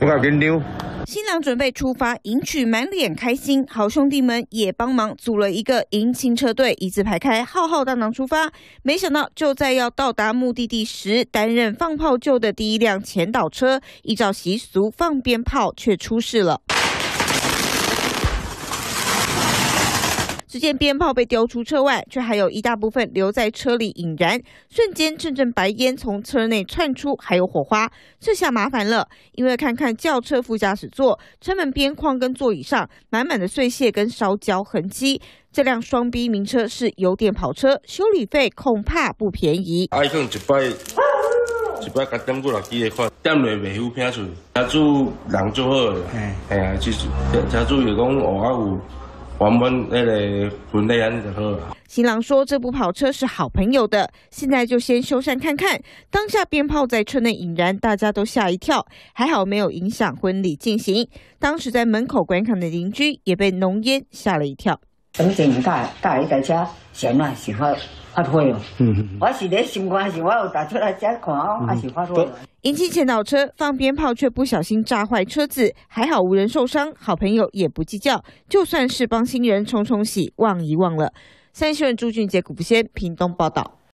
我要跟你丢！新郎准备出发迎娶，满脸开心。好兄弟们也帮忙组了一个迎亲车队，一字排开，浩浩荡荡出发。没想到，就在要到达目的地时，担任放炮旧的第一辆前导车，依照习俗放鞭炮，却出事了。只见鞭炮被丢出车外，却还有一大部分留在车里引燃，瞬间阵阵白烟从车内窜出，还有火花。这下麻烦了，因为看看轿车副驾驶座、车门边框跟座椅上满满的碎屑跟烧焦痕迹。这辆双 B 名车是油电跑车，修理费恐怕不便宜。哎，上一摆，一摆加点过来几个块，点来袂唬骗出。车主人做好，哎，呀，就是，车主就讲我阿有。那个就好。新郎说：“这部跑车是好朋友的，现在就先修缮看看。”当下鞭炮在车内引燃，大家都吓一跳，还好没有影响婚礼进行。当时在门口观看的邻居也被浓烟吓了一跳。大大一台车，先发发火嗯我是咧心是我有出来看哦，还是发火。迎亲前倒车放鞭炮，却不小心炸坏车子，还好无人受伤，好朋友也不计较，就算是帮新人冲冲喜，忘一忘了。三新闻朱俊杰、古不先，屏东报道。